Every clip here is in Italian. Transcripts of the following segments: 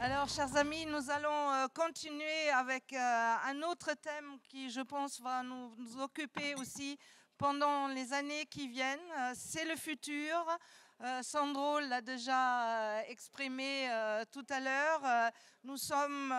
Alors, chers amis, nous allons euh, continuer avec euh, un autre thème qui, je pense, va nous, occuper aussi pendant les années qui viennent. Euh, c'est le futur. Sandro l'a déjà exprimé tout à l'heure. Nous sommes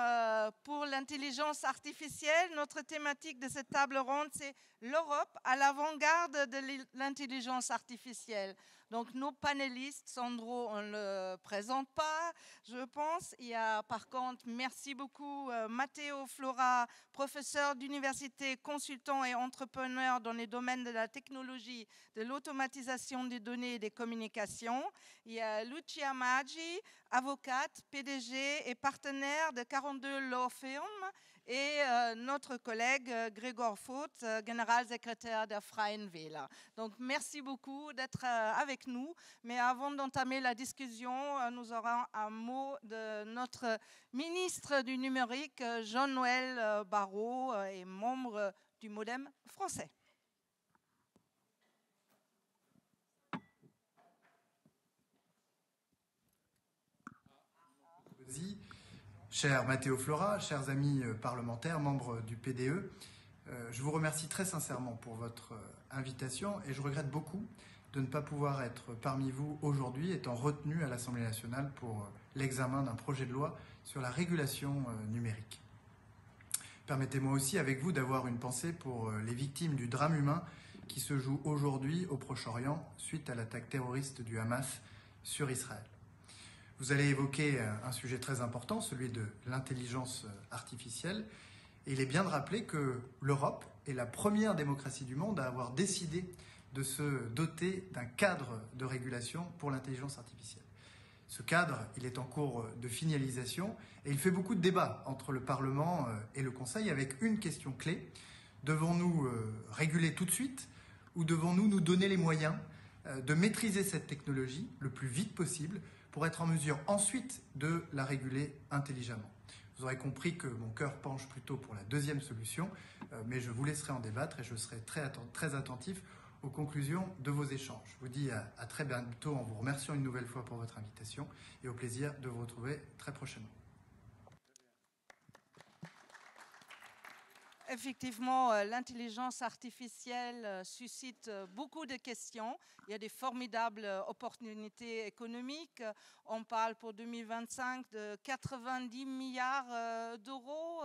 pour l'intelligence artificielle. Notre thématique de cette table ronde, c'est l'Europe à l'avant-garde de l'intelligence artificielle. Donc nos panélistes, Sandro, on ne le présente pas, je pense. Il y a par contre, merci beaucoup euh, Matteo Flora, professeur d'université, consultant et entrepreneur dans les domaines de la technologie, de l'automatisation des données et des communications. Il y a Lucia Maggi, avocate, PDG et partenaire de 42 Law Firm et euh, notre collègue euh, Grégor Faute, euh, général secrétaire de Freien Wähler. Donc merci beaucoup d'être avec nous. Mais avant d'entamer la discussion, nous aurons un mot de notre ministre du numérique, Jean-Noël Barrot, et membre du Modem français. Cher Mathéo Flora, chers amis euh, parlementaires, membres du PDE, euh, je vous remercie très sincèrement pour votre euh, invitation et je regrette beaucoup de ne pas pouvoir être parmi vous aujourd'hui, étant retenu à l'Assemblée nationale pour l'examen d'un projet de loi sur la régulation numérique. Permettez-moi aussi avec vous d'avoir une pensée pour les victimes du drame humain qui se joue aujourd'hui au Proche-Orient suite à l'attaque terroriste du Hamas sur Israël. Vous allez évoquer euh, un sujet très important, celui de l'intelligence euh, artificielle. Et il est bien de rappeler que l'Europe est la première démocratie du monde à avoir décidé de se doter d'un cadre de régulation pour l'intelligence artificielle. Ce cadre, il est en cours euh, de finalisation et il fait beaucoup de débats entre le Parlement et le Conseil avec une question clé. Devons-nous réguler tout de suite ou devons-nous nous donner les moyens de maîtriser cette technologie le plus vite possible pour être en mesure ensuite de la réguler intelligemment. Vous aurez compris que mon cœur penche plutôt pour la deuxième solution, euh, mais je vous laisserai en débattre et je serai très, très attentif aux conclusions de vos échanges. Je vous dis à très bientôt en vous remerciant une nouvelle fois pour votre invitation et au plaisir de vous retrouver très prochainement. effectivement, euh, l'intelligence artificielle euh, suscite euh, beaucoup de questions. Il y a des formidables opportunités économiques. On parle pour 2025 de 90 milliards d'euros,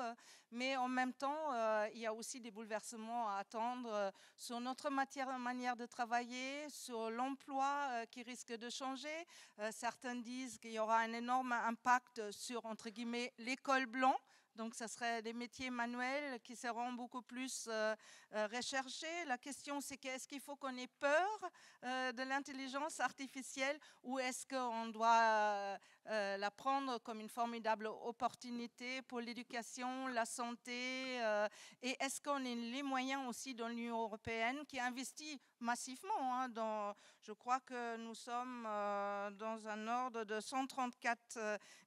mais en même temps, il y a aussi des bouleversements à attendre sur notre manière de travailler, sur l'emploi qui risque de changer. Certains disent qu'il y aura un énorme impact sur, entre guillemets, l'école blanc. Donc, ce serait des métiers manuels qui seront beaucoup plus euh, euh, recherchés. La question, c'est qu'est-ce qu'il faut qu'on ait peur euh, de l'intelligence artificielle ou est-ce qu'on doit euh, la prendre comme une formidable opportunité pour l'éducation, la santé euh, Et est-ce qu'on a les moyens aussi dans l'Union européenne qui investit massivement hein, dans, Je crois que nous sommes euh, dans un ordre de 134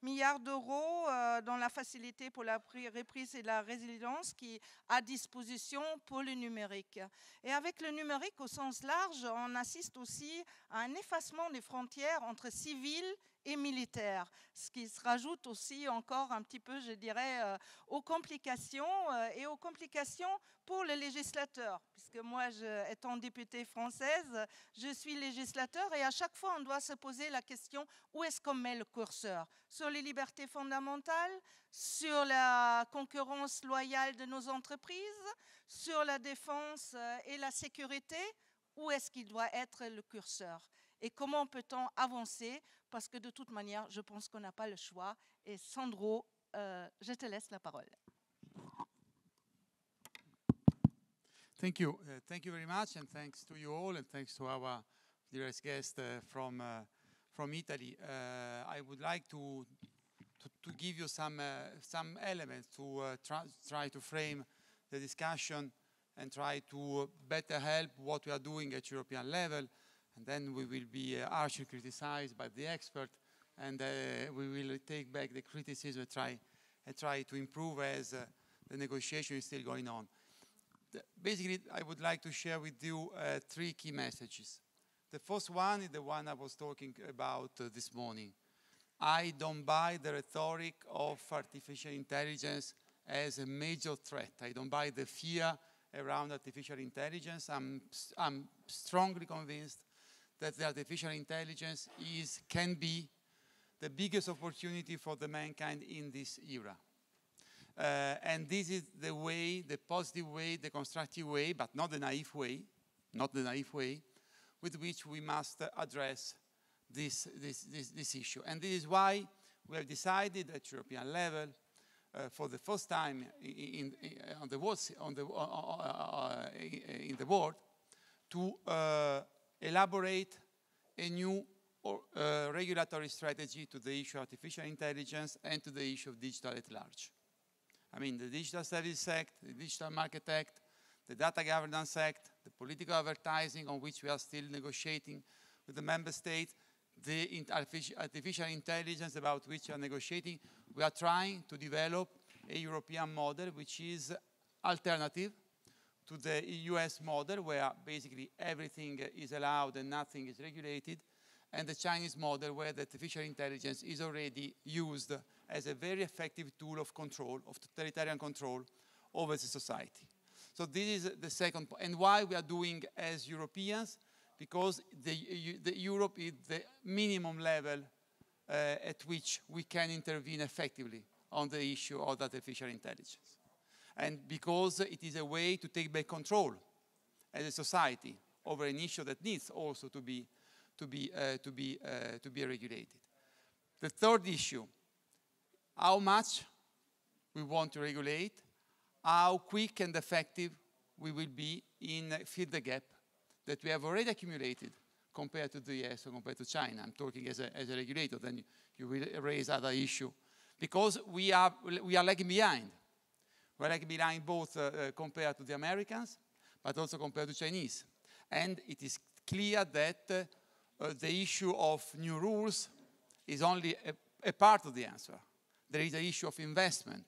milliards d'euros dans la facilité pour la reprise et la résilience qui est à disposition pour le numérique. Et avec le numérique au sens large, on assiste aussi à un effacement des frontières entre civils et militaire, ce qui se rajoute aussi encore un petit peu, je dirais, euh, aux complications euh, et aux complications pour les législateurs, puisque moi, je, étant députée française, je suis législateur et à chaque fois, on doit se poser la question où est-ce qu'on met le curseur Sur les libertés fondamentales, sur la concurrence loyale de nos entreprises, sur la défense euh, et la sécurité Où est-ce qu'il doit être le curseur et comment peut-on avancer parce que de toute manière, je pense qu'on n'a pas le choix. Et Sandro, euh, je te laisse la parole. Thank you. Uh, thank you very much, and thanks to you all, and thanks to our dearest guest uh, from, uh, from Italy. I would like to, to, to give you some, some elements to try, try to frame the discussion and try to better help what we are doing at European level and then we will be uh, harshly criticized by the expert, and uh, we will take back the criticism and try, and try to improve as uh, the negotiation is still going on. The, basically, I would like to share with you uh, three key messages. The first one is the one I was talking about uh, this morning. I don't buy the rhetoric of artificial intelligence as a major threat. I don't buy the fear around artificial intelligence. I'm, I'm strongly convinced that the artificial intelligence is, can be the biggest opportunity for the mankind in this era. Uh, and this is the way, the positive way, the constructive way, but not the naive way, not the naive way, with which we must address this, this, this, this issue. And this is why we have decided at European level, uh, for the first time in, in, on the world, on the, uh, uh, uh, uh in the world, to elaborate a new or, uh, regulatory strategy to the issue of artificial intelligence and to the issue of digital at large. I mean, the Digital service Act, the Digital Market Act, the Data Governance Act, the political advertising on which we are still negotiating with the member states, the artificial intelligence about which we are negotiating. We are trying to develop a European model which is alternative to the US model, where basically everything is allowed and nothing is regulated, and the Chinese model, where the artificial intelligence is already used as a very effective tool of control, of totalitarian control over the society. So this is the second point. And why we are doing as Europeans, because the, the Europe is the minimum level uh, at which we can intervene effectively on the issue of artificial intelligence and because it is a way to take back control as a society over an issue that needs also to be, to be, uh, to be, uh, to be regulated. The third issue, how much we want to regulate, how quick and effective we will be in uh, fill the gap that we have already accumulated compared to the US or compared to China. I'm talking as a, as a regulator, then you, you will raise other issue because we are, we are lagging behind. We're like behind both uh, uh, compared to the Americans, but also compared to Chinese. And it is clear that uh, uh, the issue of new rules is only a, a part of the answer. There is the issue of investment.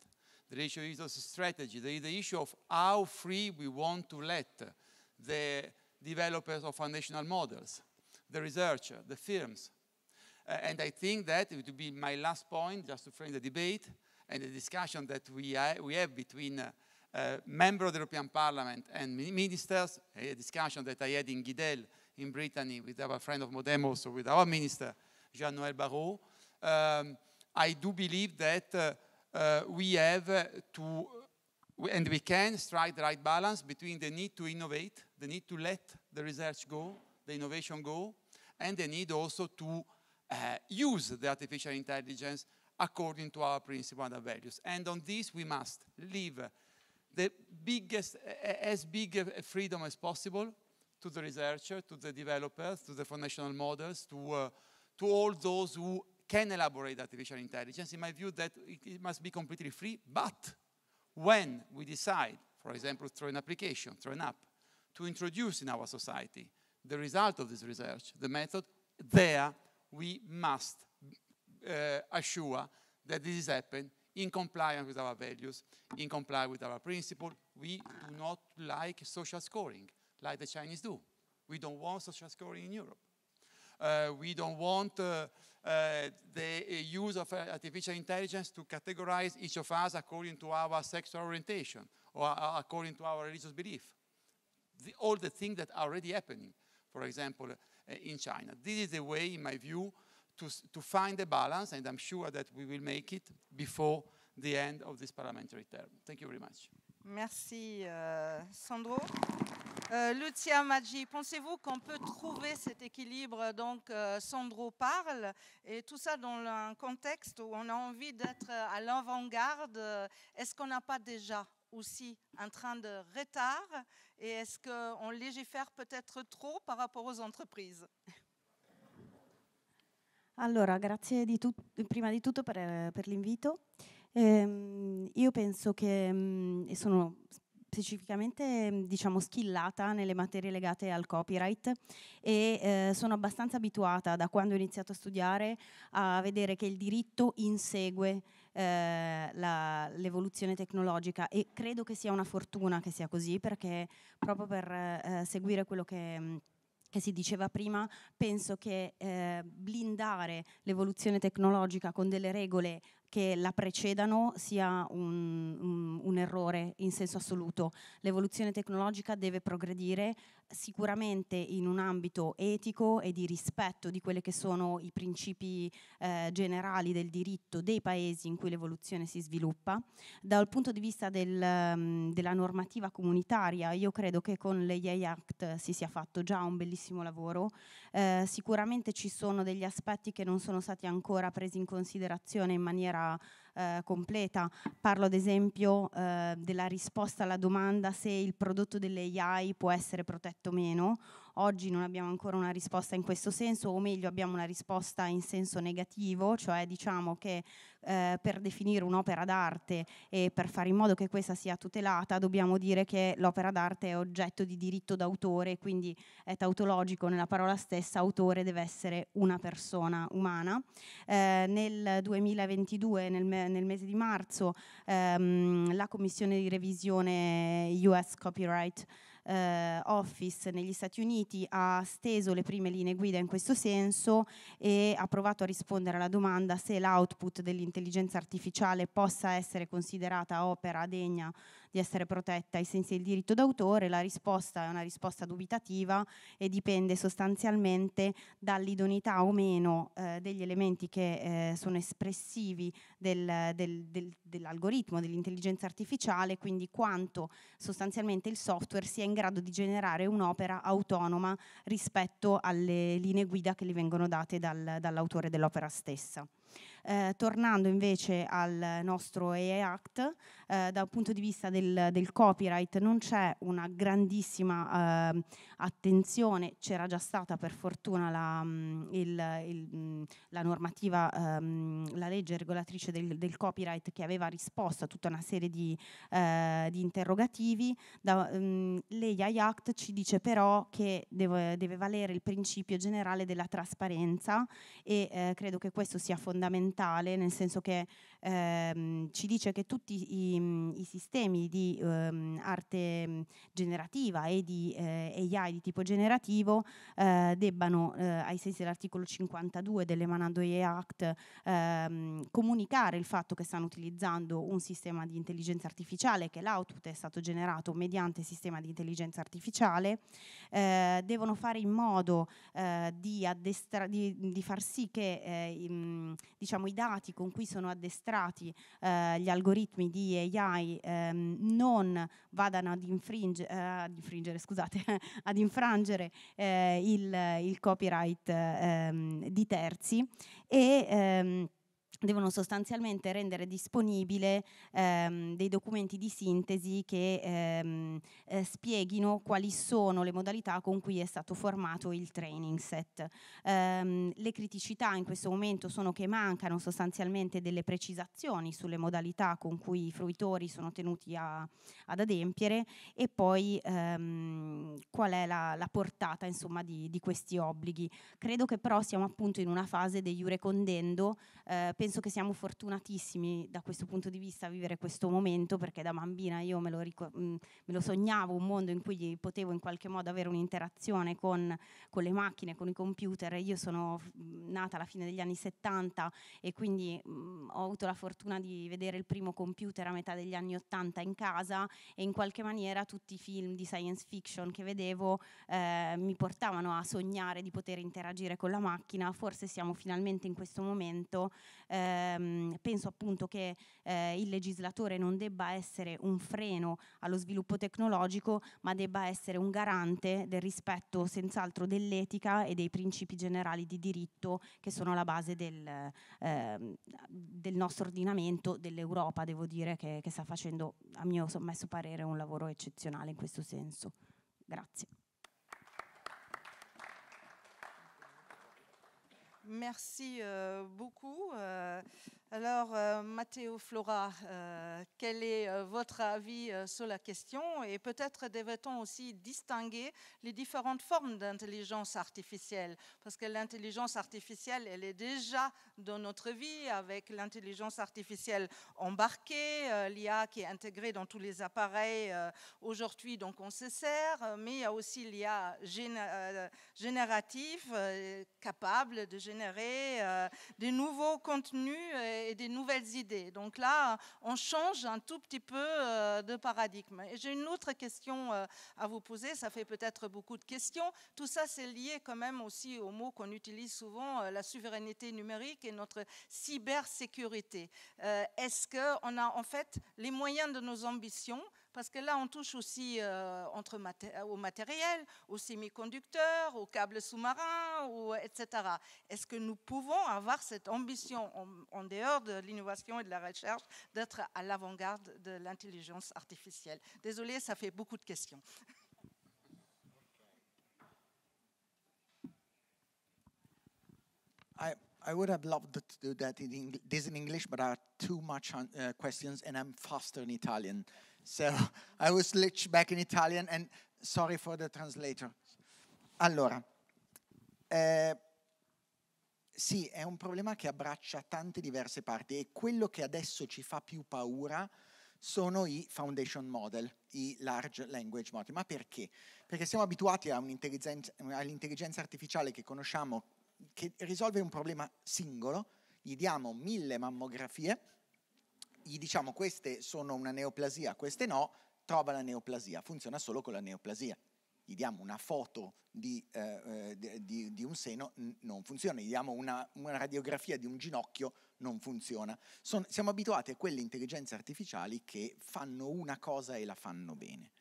There is the issue of strategy. There is the issue of how free we want to let the developers of foundational models, the researcher, the firms. Uh, and I think that it would be my last point, just to frame the debate, and the discussion that we, ha we have between uh, uh members of the European Parliament and ministers, a discussion that I had in Guidel in Brittany with our friend of Modem, also with our minister, Jean-Noël Barrot, um, I do believe that uh, uh, we have to, uh, and we can strike the right balance between the need to innovate, the need to let the research go, the innovation go, and the need also to uh, use the artificial intelligence according to our principles and our values. And on this, we must leave the biggest, as big a freedom as possible to the researcher, to the developers, to the foundational models, to, uh, to all those who can elaborate artificial intelligence. In my view, that it, it must be completely free, but when we decide, for example, through an application, through an app, to introduce in our society the result of this research, the method, there we must uh, eh, assure that this is happened in compliance with our values, in compliance with our principle. We do not like social scoring like the Chinese do. We don't want social scoring in Europe. Uh, we don't want uh, uh, the use of artificial intelligence to categorize each of us according to our sexual orientation or uh, uh, according to our religious belief. The, all the things that are already happening, for example, in China. This is the way, in my view, to, to find balance, and I'm sure that we will make it before the end of this parliamentary term. Thank you very much. Merci, euh, Sandro. Euh, Lucia Maggi, pensez-vous qu'on peut trouver cet équilibre Donc, euh, Sandro parle, et tout ça dans un contexte où on a envie d'être à l'avant-garde. Est-ce qu'on n'a pas déjà aussi un train de retard Et est-ce qu'on légifère peut-être trop par rapport aux entreprises Allora, grazie di prima di tutto per, per l'invito. Ehm, io penso che mh, mm, sono specificamente diciamo schillata nelle materie legate al copyright e eh, sono abbastanza abituata da quando ho iniziato a studiare a vedere che il diritto insegue eh, l'evoluzione tecnologica e credo che sia una fortuna che sia così perché proprio per eh, seguire quello che mh, mm, che si diceva prima, penso che eh, blindare l'evoluzione tecnologica con delle regole che la precedano sia un, un, un errore in senso assoluto. L'evoluzione tecnologica deve progredire sicuramente in un ambito etico e di rispetto di quelli che sono i principi eh, generali del diritto dei paesi in cui l'evoluzione si sviluppa. Dal punto di vista del, mm, della normativa comunitaria, io credo che con le l'AI Act si sia fatto già un bellissimo lavoro. Eh, sicuramente ci sono degli aspetti che non sono stati ancora presi in considerazione in maniera eh, completa. Parlo ad esempio eh, della risposta alla domanda se il prodotto delle AI può essere protetto o meno Oggi non abbiamo ancora una risposta in questo senso, o meglio abbiamo una risposta in senso negativo, cioè diciamo che eh, per definire un'opera d'arte e per fare in modo che questa sia tutelata dobbiamo dire che l'opera d'arte è oggetto di diritto d'autore, quindi è tautologico nella parola stessa, autore deve essere una persona umana. Eh, nel 2022, nel, me nel, mese di marzo, ehm, la Commissione di revisione US Copyright eh, Office negli Stati Uniti ha steso le prime linee guida in questo senso e ha provato a rispondere alla domanda se l'output dell'intelligenza artificiale possa essere considerata opera degna di essere protetta ai sensi del diritto d'autore, la risposta è una risposta dubitativa e dipende sostanzialmente dall'idoneità o meno eh, degli elementi che eh, sono espressivi del, del, del, dell'algoritmo, dell'intelligenza artificiale, quindi quanto sostanzialmente il software sia in grado grado di generare un'opera autonoma rispetto alle linee guida che gli vengono date dal, dall'autore dell'opera stessa. Eh, tornando invece al nostro EE Act, eh, dal punto di vista del, del, copyright non c'è una grandissima eh, attenzione, c'era già stata per fortuna la, mm, il, il, mm, la normativa, ehm, la legge regolatrice del, del, copyright che aveva risposto a tutta una serie di, eh, di interrogativi. Da, ehm, mm, L'AI Act ci dice però che deve, deve, valere il principio generale della trasparenza e eh, credo che questo sia fondamentale, nel senso che ehm, ci dice che tutti i i, sistemi di um, arte generativa e di eh, AI di tipo generativo eh, debbano, eh, ai sensi dell'articolo 52 dell'Emanando AI Act, ehm, comunicare il fatto che stanno utilizzando un sistema di intelligenza artificiale, che l'output è stato generato mediante sistema di intelligenza artificiale, eh, devono fare in modo eh, di, addestra- di, di, far sì che eh, i, diciamo, i dati con cui sono addestrati gli algoritmi di AI AI ehm, non vadano ad, infringe, eh, ad infringere, scusate, ad infrangere eh, il, il, copyright ehm, di terzi e ehm, devono sostanzialmente rendere disponibile ehm, dei documenti di sintesi che ehm, eh, spieghino quali sono le modalità con cui è stato formato il training set. Ehm, le criticità in questo momento sono che mancano sostanzialmente delle precisazioni sulle modalità con cui i fruitori sono tenuti a, ad adempiere e poi ehm, qual è la, la portata insomma, di, di, questi obblighi. Credo che però siamo appunto in una fase degli jure condendo eh, penso che siamo fortunatissimi da questo punto di vista a vivere questo momento perché da bambina io me lo, ric- mm, me lo sognavo un mondo in cui potevo in qualche modo avere un'interazione con, con, le macchine, con i computer. Io sono nata alla fine degli anni 70 e quindi mh, mm, ho avuto la fortuna di vedere il primo computer a metà degli anni 80 in casa e in qualche maniera tutti i film di science fiction che vedevo eh, mi portavano a sognare di poter interagire con la macchina. Forse siamo finalmente in questo momento ehm, penso appunto che eh, il legislatore non debba essere un freno allo sviluppo tecnologico, ma debba essere un garante del rispetto senz'altro dell'etica e dei principi generali di diritto che sono la base del, ehm, del nostro ordinamento, dell'Europa, devo dire, che, che sta facendo, a mio sommesso parere, un lavoro eccezionale in questo senso. Grazie. Merci euh, beaucoup. Euh, alors, euh, Matteo Mathéo Flora, quel est votre avis sur la question Et peut-être devait on aussi distinguer les différentes formes d'intelligence artificielle, parce que l'intelligence artificielle, elle est déjà dans notre vie avec l'intelligence artificielle embarquée, l'IA qui est intégrée dans tous les appareils aujourd'hui, donc on se sert, mais il y a aussi l'IA générative capable de générer générer euh, des nouveaux contenus et, des nouvelles idées. Donc là, on change un tout petit peu euh, de paradigme. Et j'ai une autre question euh, à vous poser. Ça fait peut-être beaucoup de questions. Tout ça, c'est lié quand même aussi aux mots qu'on utilise souvent, la souveraineté numérique et notre cybersécurité. Est-ce qu'on a en fait les moyens de nos ambitions parce que là, on touche aussi euh, entre au matériel, aux semi-conducteurs, aux câbles sous-marins, etc. Est-ce que nous pouvons avoir cette ambition, en, dehors de l'innovation et de la recherche, d'être à l'avant-garde de l'intelligence artificielle Désolée, ça fait beaucoup de questions. I, I would have loved to do that in English, in English, but I have too much uh, questions, and I'm faster in Italian. So I will switch back in Italian and sorry for the translator. Allora, eh, sì, è un problema che abbraccia tante diverse parti e quello che adesso ci fa più paura sono i foundation model, i large language model. Ma perché? Perché siamo abituati all'intelligenza artificiale che conosciamo, che risolve un problema singolo, gli diamo mille mammografie gli diciamo queste sono una neoplasia, queste no, trova la neoplasia, funziona solo con la neoplasia. Gli diamo una foto di, eh, eh di, di un seno, non funziona, gli diamo una, una, radiografia di un ginocchio, non funziona. Sono, siamo abituati a quelle intelligenze artificiali che fanno una cosa e la fanno bene.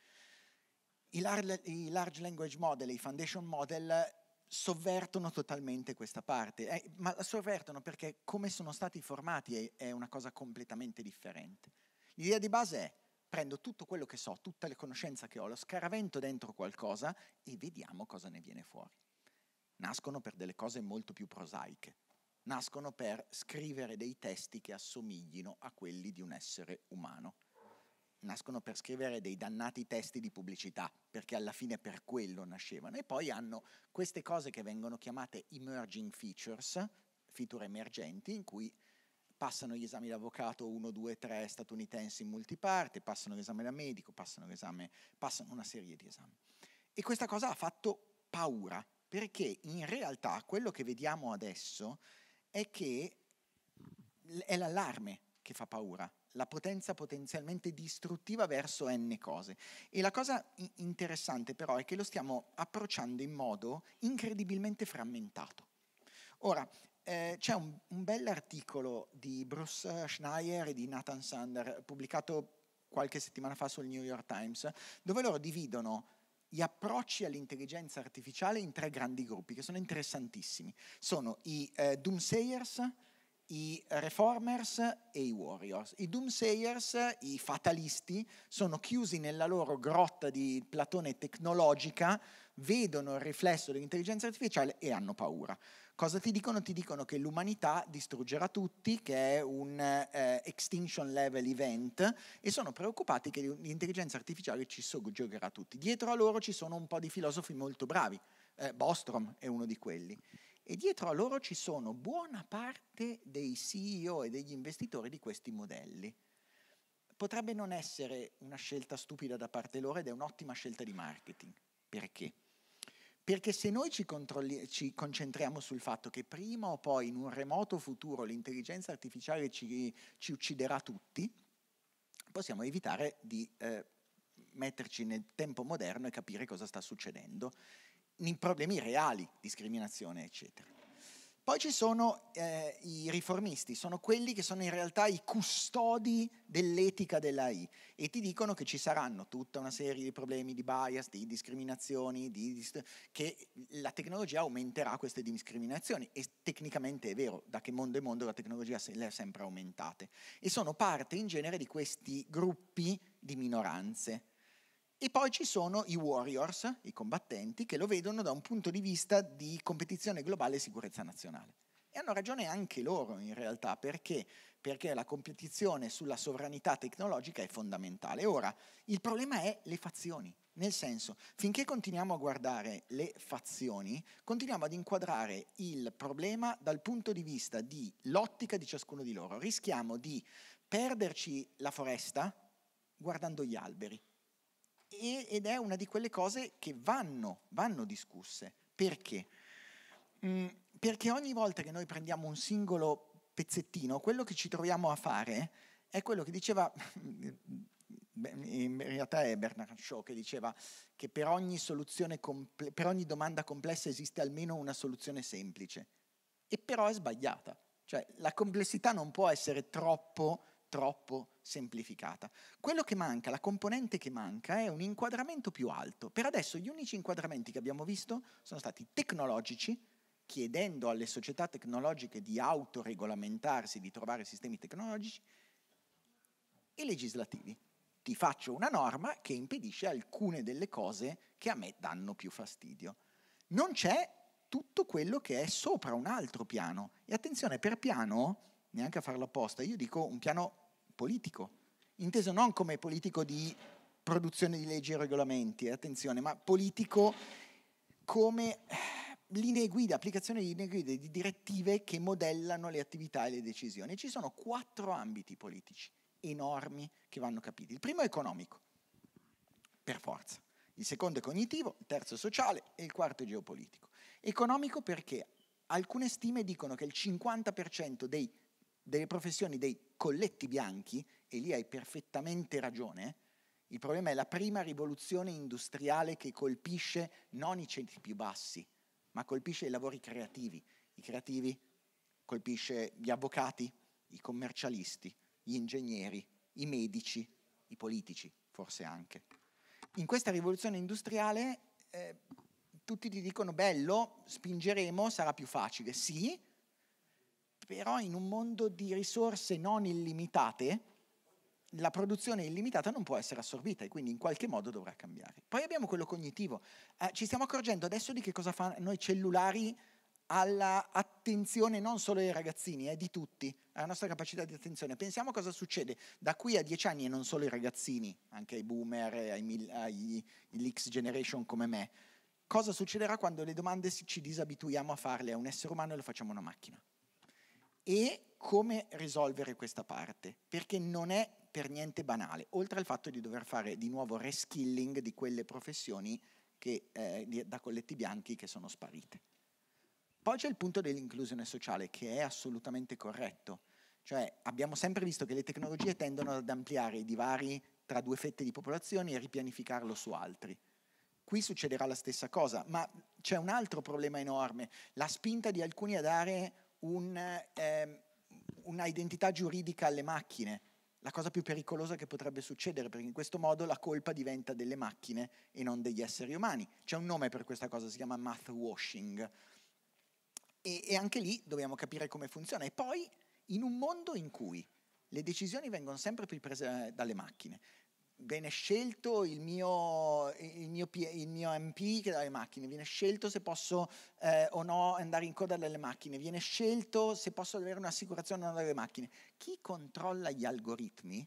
I large, I large, language model i foundation model sovvertono totalmente questa parte, eh, ma la sovvertono perché come sono stati formati è, è una cosa completamente differente. L'idea di base è prendo tutto quello che so, tutte le conoscenze che ho, lo scaravento dentro qualcosa e vediamo cosa ne viene fuori. Nascono per delle cose molto più prosaiche, nascono per scrivere dei testi che assomiglino a quelli di un essere umano nascono per scrivere dei dannati testi di pubblicità, perché alla fine per quello nascevano. E poi hanno queste cose che vengono chiamate emerging features, feature emergenti, in cui passano gli esami d'avvocato 1, 2, 3 statunitensi in multiparte, passano l'esame da medico, passano, l'esame, passano una serie di esami. E questa cosa ha fatto paura, perché in realtà quello che vediamo adesso è che è l'allarme che fa paura, la potenza potenzialmente distruttiva verso n cose. E la cosa interessante però è che lo stiamo approcciando in modo incredibilmente frammentato. Ora, eh, c'è un, un bell'articolo di Bruce Schneier e di Nathan Sander pubblicato qualche settimana fa sul New York Times, dove loro dividono gli approcci all'intelligenza artificiale in tre grandi gruppi che sono interessantissimi. Sono i eh, doomsayers, i Reformers e i Warriors. I Doomsayers, i fatalisti, sono chiusi nella loro grotta di Platone tecnologica, vedono il riflesso dell'intelligenza artificiale e hanno paura. Cosa ti dicono? Ti dicono che l'umanità distruggerà tutti, che è un eh, extinction level event e sono preoccupati che l'intelligenza artificiale ci soggiogherà tutti. Dietro a loro ci sono un po' di filosofi molto bravi, eh, Bostrom è uno di quelli. E dietro a loro ci sono buona parte dei CEO e degli investitori di questi modelli. Potrebbe non essere una scelta stupida da parte loro ed è un'ottima scelta di marketing. Perché? Perché se noi ci, ci, concentriamo sul fatto che prima o poi in un remoto futuro l'intelligenza artificiale ci, ci ucciderà tutti, possiamo evitare di eh, metterci nel tempo moderno e capire cosa sta succedendo problemi reali, discriminazione, eccetera. Poi ci sono eh, i riformisti, sono quelli che sono in realtà i custodi dell'etica dell'AI e ti dicono che ci saranno tutta una serie di problemi di bias, di discriminazioni, di dist- che la tecnologia aumenterà queste discriminazioni e tecnicamente è vero, da che mondo è mondo la tecnologia se le ha sempre aumentate e sono parte in genere di questi gruppi di minoranze e poi ci sono i warriors, i combattenti, che lo vedono da un punto di vista di competizione globale e sicurezza nazionale. E hanno ragione anche loro in realtà, perché? Perché la competizione sulla sovranità tecnologica è fondamentale. Ora, il problema è le fazioni. Nel senso, finché continuiamo a guardare le fazioni, continuiamo ad inquadrare il problema dal punto di vista dell'ottica di ciascuno di loro. Rischiamo di perderci la foresta guardando gli alberi ed è una di quelle cose che vanno, vanno discusse. Perché? Mm, perché ogni volta che noi prendiamo un singolo pezzettino, quello che ci troviamo a fare è quello che diceva, in realtà è Bernard Shaw che diceva che per ogni, comple- per ogni domanda complessa esiste almeno una soluzione semplice, e però è sbagliata. Cioè la complessità non può essere troppo troppo semplificata. Quello che manca, la componente che manca è un inquadramento più alto. Per adesso gli unici inquadramenti che abbiamo visto sono stati tecnologici, chiedendo alle società tecnologiche di autoregolamentarsi, di trovare sistemi tecnologici, e legislativi. Ti faccio una norma che impedisce alcune delle cose che a me danno più fastidio. Non c'è tutto quello che è sopra un altro piano. E attenzione, per piano neanche a farlo apposta, io dico un piano politico, inteso non come politico di produzione di leggi e regolamenti, attenzione, ma politico come eh, linee guida, applicazione di linee guida, di direttive che modellano le attività e le decisioni. Ci sono quattro ambiti politici enormi che vanno capiti. Il primo è economico, per forza. Il secondo è cognitivo, il terzo è sociale e il quarto è geopolitico. Economico perché alcune stime dicono che il 50% dei delle professioni dei colletti bianchi, e lì hai perfettamente ragione, il problema è la prima rivoluzione industriale che colpisce non i centri più bassi, ma colpisce i lavori creativi. I creativi colpisce gli avvocati, i commercialisti, gli ingegneri, i medici, i politici forse anche. In questa rivoluzione industriale eh, tutti ti dicono bello, spingeremo, sarà più facile. Sì, però in un mondo di risorse non illimitate, la produzione illimitata non può essere assorbita e quindi in qualche modo dovrà cambiare. Poi abbiamo quello cognitivo. Eh, ci stiamo accorgendo adesso di che cosa fanno noi cellulari all'attenzione non solo dei ragazzini, è eh, di tutti, alla nostra capacità di attenzione. Pensiamo a cosa succede da qui a dieci anni e non solo ai ragazzini, anche ai boomer, ai, ai, agli X generation come me. Cosa succederà quando le domande ci disabituiamo a farle a un essere umano e lo facciamo a una macchina? e come risolvere questa parte, perché non è per niente banale, oltre al fatto di dover fare di nuovo reskilling di quelle professioni che, eh, da colletti bianchi che sono sparite. Poi c'è il punto dell'inclusione sociale che è assolutamente corretto, cioè abbiamo sempre visto che le tecnologie tendono ad ampliare i divari tra due fette di popolazioni e ripianificarlo su altri. Qui succederà la stessa cosa, ma c'è un altro problema enorme, la spinta di alcuni a dare un, eh, una identità giuridica alle macchine, la cosa più pericolosa che potrebbe succedere, perché in questo modo la colpa diventa delle macchine e non degli esseri umani. C'è un nome per questa cosa, si chiama math washing. E, e anche lì dobbiamo capire come funziona. E poi, in un mondo in cui le decisioni vengono sempre più prese dalle macchine, viene scelto il mio, il, mio, il mio, MP che dà le macchine, viene scelto se posso eh, o no andare in coda delle macchine, viene scelto se posso avere un'assicurazione o no delle macchine. Chi controlla gli algoritmi,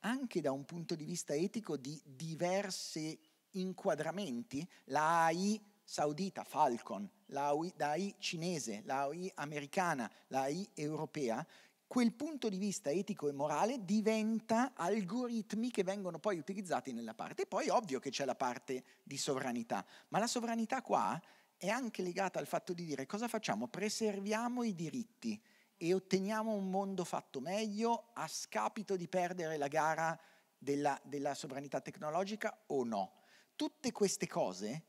anche da un punto di vista etico di diversi inquadramenti, la AI saudita, Falcon, la AI cinese, la AI americana, la AI europea, quel punto di vista etico e morale diventa algoritmi che vengono poi utilizzati nella parte. E poi ovvio che c'è la parte di sovranità, ma la sovranità qua è anche legata al fatto di dire cosa facciamo? Preserviamo i diritti e otteniamo un mondo fatto meglio a scapito di perdere la gara della, della sovranità tecnologica o no. Tutte queste cose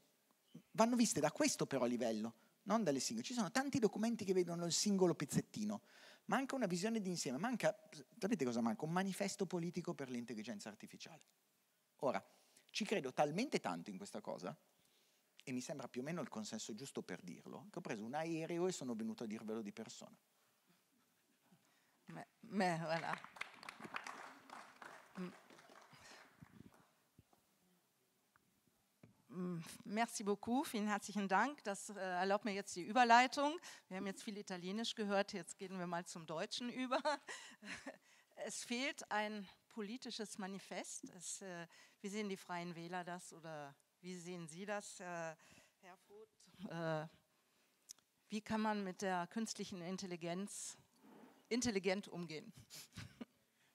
vanno viste da questo però livello, non dalle singole. Ci sono tanti documenti che vedono il singolo pezzettino manca una visione d'insieme, manca, sapete cosa manca? Un manifesto politico per l'intelligenza artificiale. Ora, ci credo talmente tanto in questa cosa, e mi sembra più o meno il consenso giusto per dirlo, che ho preso un aereo e sono venuto a dirvelo di persona. Beh, voilà. Mm, merci beaucoup, vielen herzlichen Dank. Das äh, erlaubt mir jetzt die Überleitung. Wir haben jetzt viel Italienisch gehört, jetzt gehen wir mal zum Deutschen über. Es fehlt ein politisches Manifest. Es, äh, wie sehen die Freien Wähler das oder wie sehen Sie das, äh, Herr Voth? Äh, wie kann man mit der künstlichen Intelligenz intelligent umgehen?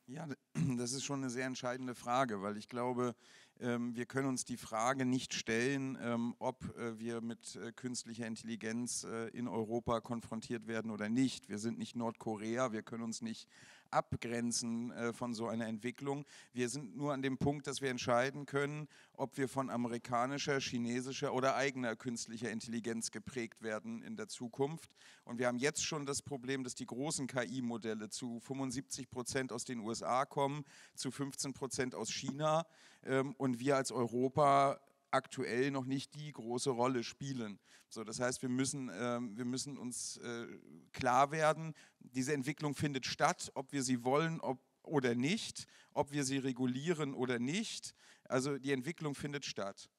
Ja, das ist schon eine sehr entscheidende Frage, weil ich glaube, ähm, wir können uns die Frage nicht stellen, ähm, ob äh, wir mit äh, künstlicher Intelligenz äh, in Europa konfrontiert werden oder nicht. Wir sind nicht Nordkorea, wir können uns nicht abgrenzen äh, von so einer Entwicklung. Wir sind nur an dem Punkt, dass wir entscheiden können, ob wir von amerikanischer, chinesischer oder eigener künstlicher Intelligenz geprägt werden in der Zukunft. Und wir haben jetzt schon das Problem, dass die großen KI-Modelle zu 75 Prozent aus den USA kommen, zu 15 Prozent aus China ähm, und wir als Europa aktuell noch nicht die große Rolle spielen. So, das heißt, wir müssen, äh, wir müssen uns äh, klar werden, diese Entwicklung findet statt, ob wir sie wollen ob, oder nicht, ob wir sie regulieren oder nicht. Also die Entwicklung findet statt.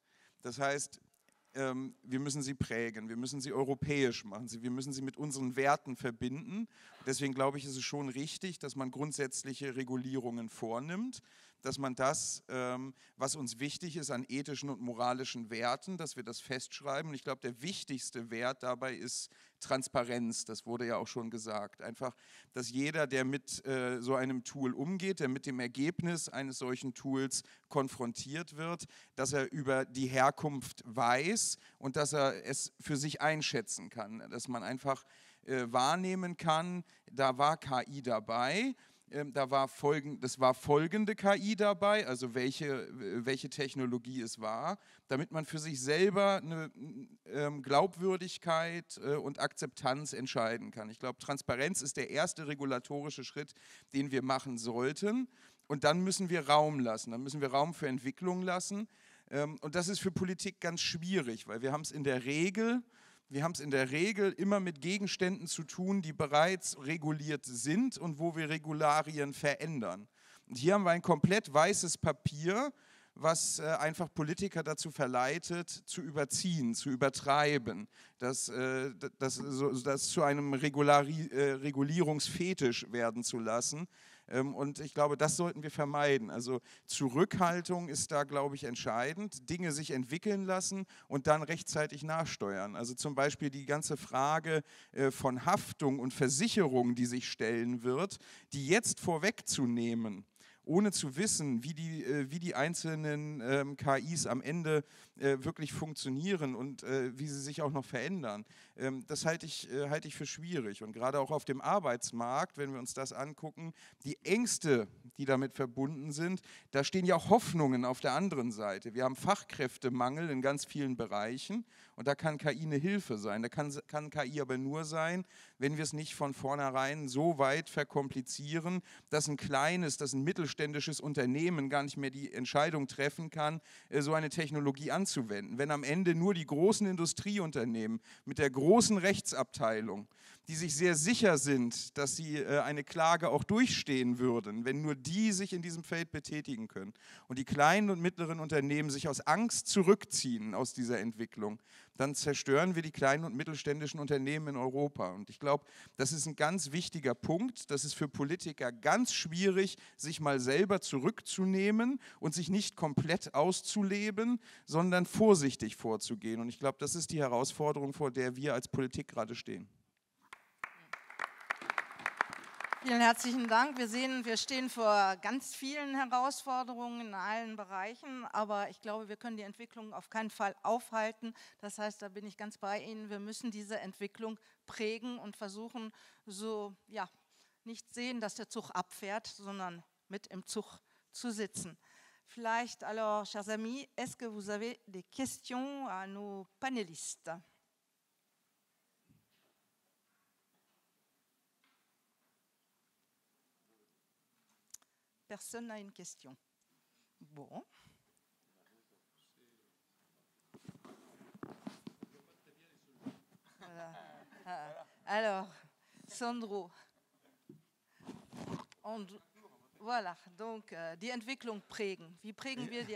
Das heißt, ähm, wir müssen sie prägen, wir müssen sie europäisch machen, wir müssen sie mit unseren Werten verbinden. Deswegen glaube ich, ist es schon richtig, dass man grundsätzliche Regulierungen vornimmt dass man das, ähm, was uns wichtig ist an ethischen und moralischen Werten, dass wir das festschreiben. Und ich glaube, der wichtigste Wert dabei ist Transparenz. Das wurde ja auch schon gesagt. Einfach, dass jeder, der mit äh, so einem Tool umgeht, der mit dem Ergebnis eines solchen Tools konfrontiert wird, dass er über die Herkunft weiß und dass er es für sich einschätzen kann. Dass man einfach äh, wahrnehmen kann, da war KI dabei ähm, da war folgend, das war folgende KI dabei, also welche, welche Technologie es war, damit man für sich selber eine ähm, Glaubwürdigkeit äh, und Akzeptanz entscheiden kann. Ich glaube, Transparenz ist der erste regulatorische Schritt, den wir machen sollten. Und dann müssen wir Raum lassen, dann müssen wir Raum für Entwicklung lassen. Ähm, und das ist für Politik ganz schwierig, weil wir haben es in der Regel wir haben es in der Regel immer mit Gegenständen zu tun, die bereits reguliert sind und wo wir Regularien verändern. Und hier haben wir ein komplett weißes Papier, was äh, einfach Politiker dazu verleitet, zu überziehen, zu übertreiben, dass äh, das, so, das zu einem Regulari äh, Regulierungsfetisch werden zu lassen, ähm, und ich glaube, das sollten wir vermeiden. Also Zurückhaltung ist da, glaube ich, entscheidend. Dinge sich entwickeln lassen und dann rechtzeitig nachsteuern. Also zum Beispiel die ganze Frage äh, von Haftung und Versicherung, die sich stellen wird, die jetzt vorwegzunehmen ohne zu wissen, wie die, äh, wie die einzelnen ähm, KIs am Ende äh, wirklich funktionieren und äh, wie sie sich auch noch verändern. Ähm, das halte ich, äh, halte ich für schwierig. Und gerade auch auf dem Arbeitsmarkt, wenn wir uns das angucken, die Ängste, die damit verbunden sind, da stehen ja auch Hoffnungen auf der anderen Seite. Wir haben Fachkräftemangel in ganz vielen Bereichen und da kann KI eine Hilfe sein. Da kann, kann KI aber nur sein, wenn wir es nicht von vornherein so weit verkomplizieren, dass ein kleines, dass ein mittelständisches Unternehmen gar nicht mehr die Entscheidung treffen kann, äh, so eine Technologie anzunehmen anzuwenden, wenn am Ende nur die großen Industrieunternehmen mit der großen Rechtsabteilung, die sich sehr sicher sind, dass sie äh, eine Klage auch durchstehen würden, wenn nur die sich in diesem Feld betätigen können. Und die kleinen und mittleren Unternehmen sich aus Angst zurückziehen aus dieser Entwicklung, dann zerstören wir die kleinen und mittelständischen Unternehmen in Europa. Und ich glaube, das ist ein ganz wichtiger Punkt. Das ist für Politiker ganz schwierig, sich mal selber zurückzunehmen und sich nicht komplett auszuleben, sondern vorsichtig vorzugehen. Und ich glaube, das ist die Herausforderung, vor der wir als Politik gerade stehen. Vielen herzlichen Dank. Wir sehen, wir stehen vor ganz vielen Herausforderungen in allen Bereichen, aber ich glaube, wir können die Entwicklung auf keinen Fall aufhalten. Das heißt, da bin ich ganz bei Ihnen. Wir müssen diese Entwicklung prägen und versuchen, so ja, nicht sehen, dass der Zug abfährt, sondern mit im Zug zu sitzen. Vielleicht, alors, chers amis, est-ce que vous avez des questions à nos panélistes? Personne n'a une question. Bon. Ah. Alors, Sandro. voilà, donc euh, die Entwicklung prägen. Wie prägen wir die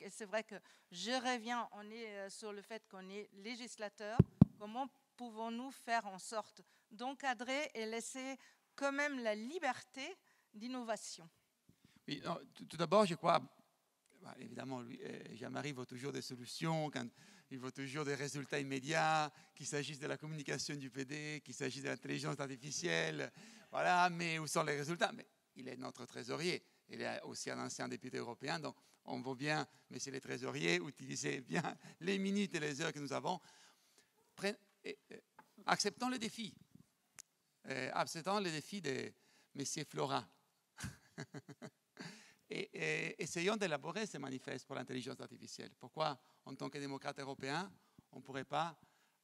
Et c'est vrai que je reviens, on est euh, sur le fait qu'on est législateur. Comment pouvons-nous faire en sorte d'encadrer et laisser quand même la liberté d'innovation tout, d'abord, je crois, bah, évidemment, euh, Jean-Marie vaut toujours des solutions, quand, il vaut toujours des résultats immédiats, qu'il s'agisse de la communication du PD, qu'il s'agisse de l'intelligence artificielle, voilà, mais où sont les résultats Mais il est notre trésorier, il est aussi un ancien député européen, donc on vaut bien, messieurs les trésoriers, utiliser bien les minutes et les heures que nous avons. Euh, acceptons le défi, euh, acceptons le défi de messieurs Florin. et, essayons d'élaborer ces manifestes pour l'intelligence artificielle. Pourquoi, en tant que démocrate européen, on ne pourrait pas,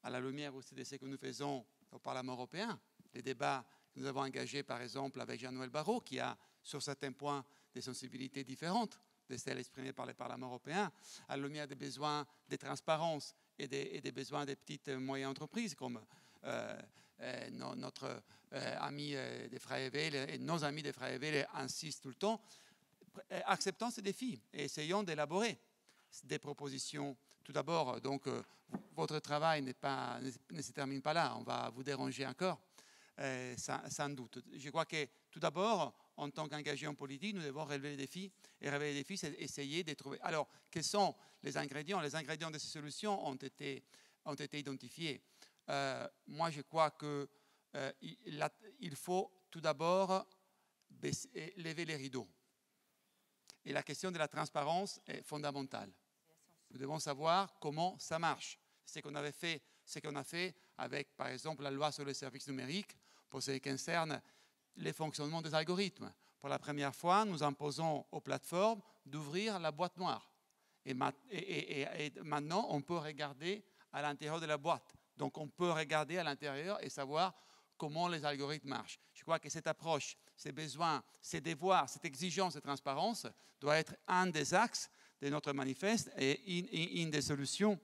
à la lumière aussi de ce que nous faisons au Parlement européen, les débats que nous avons engagés, par exemple, avec Jean-Noël Barrot, qui a, sur certains points, des sensibilités différentes de celles exprimées par le Parlement européen, à la lumière des besoins de transparence et des, besoins des petites et euh, moyennes entreprises, comme euh, euh, notre ami des Frères et nos amis des Frères insistent tout le temps, euh, acceptons ces défis et essayons d'élaborer des propositions. Tout d'abord, euh, donc, euh, votre travail pas, ne se termine pas là, on va vous déranger encore, sans, doute. Je crois que tout d'abord, en tant qu'engagé en politique, nous devons relever les défis. Et relever les défis, c'est essayer de trouver. Alors, quels sont les ingrédients Les ingrédients de ces solutions ont été, ont été identifiés. moi, je crois qu'il faut tout d'abord lever les rideaux. Et la question de la transparence est fondamentale. Nous devons savoir comment ça marche. C'est qu'on avait fait, ce qu'on a fait avec, par exemple, la loi sur les services numériques pour ce qui concerne les fonctionnements des algorithmes. Pour la première fois, nous imposons aux plateformes d'ouvrir la boîte noire. Et, maintenant, on peut regarder à l'intérieur de la boîte. Donc, on peut regarder à l'intérieur et savoir comment les algorithmes marchent. Je crois que cette approche, ces besoins, ces devoirs, cette exigence de transparence doit être un des axes de notre manifeste et une, des solutions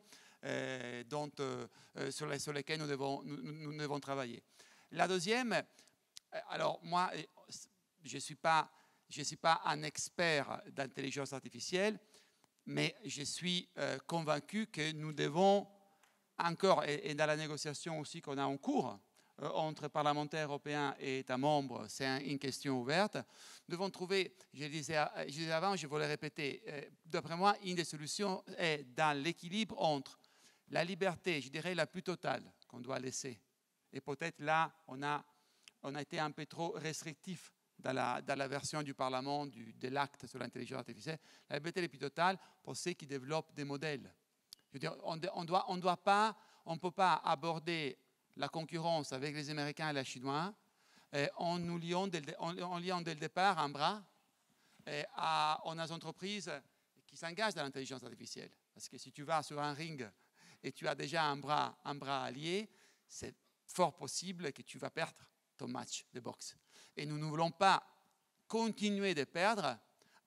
euh, dont, euh, euh, sur, lesquelles nous devons, travailler. La deuxième, alors moi, je ne suis, pas, suis pas un expert d'intelligence artificielle, mais je suis convaincu que nous devons encore, et dans la négociation aussi qu'on a en cours, euh, entre parlementaires européens et États membres, c'est une question ouverte. Nous devons trouver, je disais, euh, avant, je voulais répéter, euh, d'après moi, une des solutions est dans l'équilibre entre la liberté, je dirais la plus totale, qu'on doit laisser. Et peut-être là, on a, on a été un peu trop restrictif dans la, dans la, version du Parlement du, de l'acte sur l'intelligence artificielle, la liberté la plus totale pour ceux qui développent des modèles. Je veux dire, on ne on doit, on doit, pas, on peut pas aborder la concurrence avec les Américains et les Chinois en nous liant dès le, départ un bras à, nos entreprises qui s'engagent dans l'intelligence artificielle. Parce que si tu vas sur un ring et tu as déjà un bras, un bras allié, c'est fort possible que tu vas perdre ton match de boxe. Et nous ne voulons pas continuer de perdre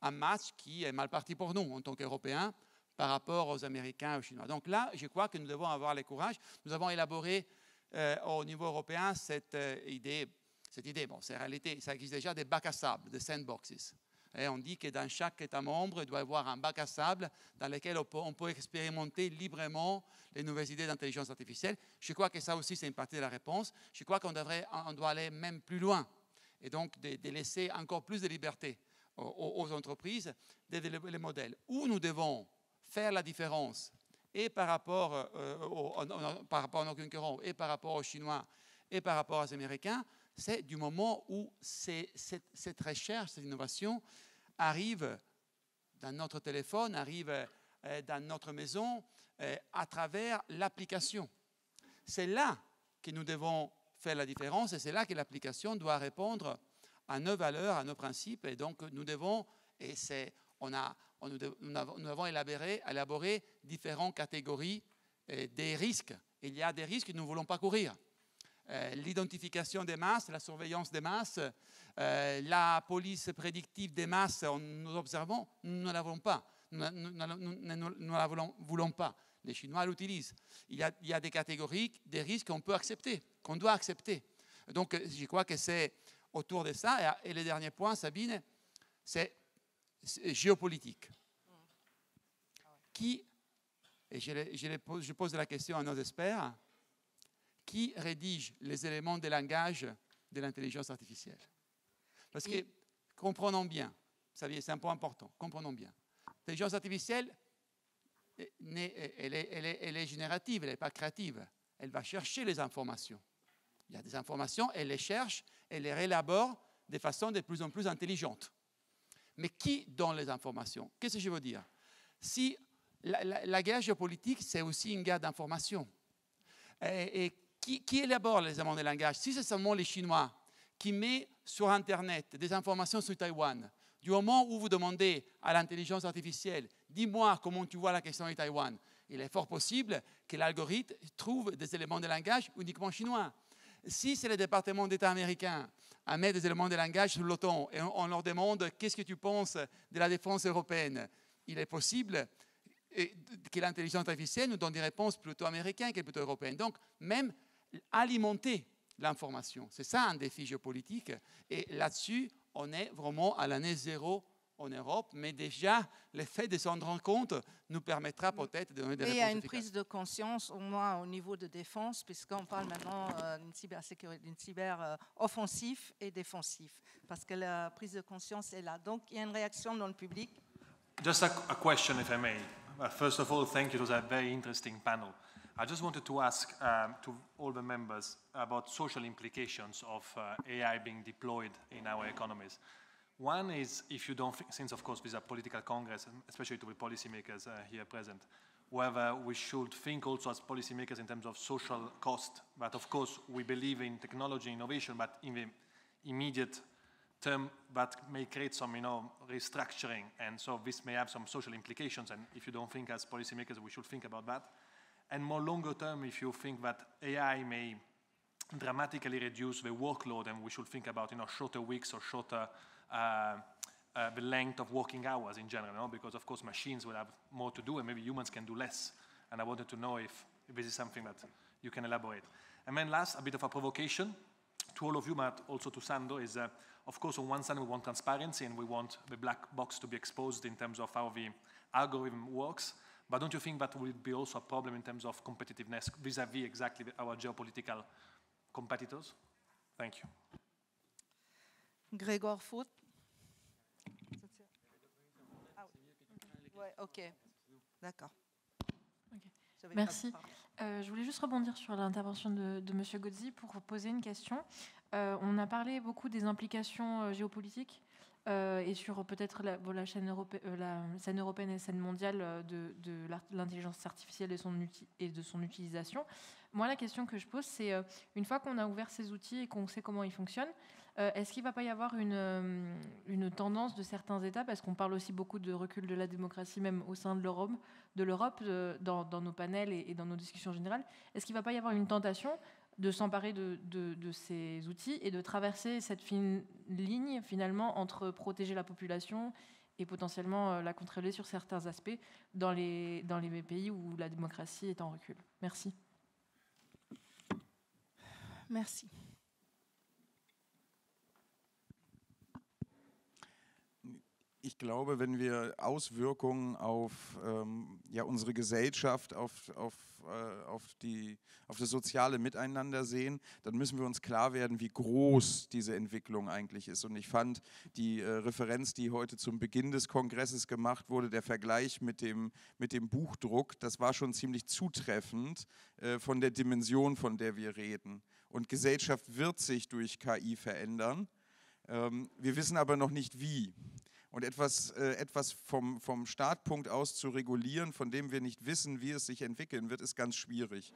un match qui est mal parti pour nous en tant qu'Européens par rapport aux Américains et aux Chinois. Donc là, je crois que nous devons avoir le courage. Nous avons élaboré euh, au niveau européen cette euh, idée. Cette idée, bon, c'est réalité, ça existe déjà des bacs à sable, des sandboxes. Et on dit que dans chaque État membre, il doit y avoir un bac à sable dans lequel on peut, expérimenter librement les nouvelles idées d'intelligence artificielle. Je crois que ça aussi, c'est une partie de la réponse. Je crois qu'on devrait, on doit aller même plus loin et donc de, laisser encore plus de liberté aux entreprises de développer les modèles. Où nous devons faire la différence et par rapport, euh, aux, par et par rapport aux Chinois, et par rapport aux Américains, c'est du moment où cette, cette, recherche, cette innovation arrive dans notre téléphone, arrive euh, dans notre maison, euh, à travers l'application. C'est là que nous devons faire la différence et c'est là que l'application doit répondre à nos valeurs, à nos principes. Et donc, nous devons, et c'est, on a, nous avons élaboré, élaboré différentes catégories euh, des risques. Il y a des risques que nous ne voulons pas courir. Euh, l'identification des masses, la surveillance des masses, euh, la police prédictive des masses, nous observons, nous ne l'avons pas. Nous ne la voulons, pas. Les Chinois l'utilisent. Il, y a des catégories, des risques qu'on peut accepter, qu'on doit accepter. Donc, je crois que c'est autour de ça. Et, et le dernier point, Sabine, c'est géopolitique qui, et je, pose, la question à nos experts, qui rédige les éléments de langage de l'intelligence artificielle Parce que, comprenons bien, c'est un point important, comprenons bien, l'intelligence artificielle, elle est, générative, elle n'est pas créative, elle va chercher les informations. Il y a des informations, elle les cherche, elle les rélabore de façon de plus en plus intelligente. Mais qui donne les informations Qu'est-ce que je veux dire Si la, guerre géopolitique, c'est aussi une guerre d'informations, Et, qui, élabore les éléments de langage Si c'est seulement les Chinois qui met sur Internet des informations sur Taïwan, du moment où vous demandez à l'intelligence artificielle, dis-moi comment tu vois la question de Taïwan, il est fort possible que l'algorithme trouve des éléments de langage uniquement chinois. Si c'est le département d'État américain à mettre des éléments de langage sur l'OTAN et on leur demande qu'est-ce que tu penses de la défense européenne. Il est possible que l'intelligence artificielle nous donne des réponses plutôt américaines que plutôt européennes. Donc, même alimenter l'information, c'est ça un défi géopolitique. Et là-dessus, on est vraiment à l'année zéro en Europe, mais déjà le fait de s'en rendre compte nous permettra mm. peut-être de donner des réponses. il y a une prise de conscience, au moins au niveau de défense, puisqu'on parle maintenant d'une euh, cybersécurité, d'une cyber euh, offensif et défensif, parce que la prise de conscience est là. Donc il y a une réaction dans le public. Just a, a question, if I may. Uh, first of all, thank you. to that a very interesting panel. I just wanted to ask um, to all the members about social implications of uh, AI being deployed in our economies. One is if you don't, since of course these are political congress, especially to the policymakers uh, here present, whether we should think also as policymakers in terms of social cost. But of course, we believe in technology innovation, but in the immediate term, that may create some, you know, restructuring. And so this may have some social implications. And if you don't think as policymakers, we should think about that. And more longer term, if you think that AI may dramatically reduce the workload, and we should think about, you know, shorter weeks or shorter um, uh, the length of working hours in general, no? because of course machines will have more to do and maybe humans can do less. And I wanted to know if, if this is something that you can elaborate. And then last, a bit of a provocation to all of you, but also to Sando, is uh, of course on one side we want transparency and we want the black box to be exposed in terms of how the algorithm works. But don't you think that will be also a problem in terms of competitiveness vis-a-vis -vis exactly our geopolitical competitors? Thank you. Gregor Foot. ok. D'accord. Merci. Hein. Euh, je voulais juste rebondir sur l'intervention de, de M. Godzi pour poser une question. Euh, on a parlé beaucoup des implications euh, géopolitiques et sur peut-être la, la, la, scène européenne et la scène mondiale de, l'intelligence artificielle et, son et de son utilisation. Moi, la question que je pose, c'est une fois qu'on a ouvert ces outils et qu'on sait comment ils fonctionnent, euh, est-ce qu'il ne va pas y avoir euh, une, tendance de certains États, parce qu'on parle aussi beaucoup de recul de la démocratie même au sein de l'Europe, de l'Europe dans, nos panels et, dans nos discussions générales Est-ce qu'il ne va pas y avoir une tentation de s'emparer de, ces outils et de traverser cette fine ligne finalement entre protéger la population et potentiellement euh, la contrôler sur certains aspects dans les, dans les pays où la démocratie est en recul Merci. Merci. ich glaube, wenn wir Auswirkungen auf ähm, ja, unsere Gesellschaft, auf, auf, äh, auf, die, auf das soziale Miteinander sehen, dann müssen wir uns klar werden, wie groß diese Entwicklung eigentlich ist. Und ich fand die äh, Referenz, die heute zum Beginn des Kongresses gemacht wurde, der Vergleich mit dem, mit dem Buchdruck, das war schon ziemlich zutreffend äh, von der Dimension, von der wir reden. Und Gesellschaft wird sich durch KI verändern. Ähm, wir wissen aber noch nicht wie und etwas, äh, etwas vom, vom Startpunkt aus zu regulieren, von dem wir nicht wissen, wie es sich entwickeln wird, ist ganz schwierig.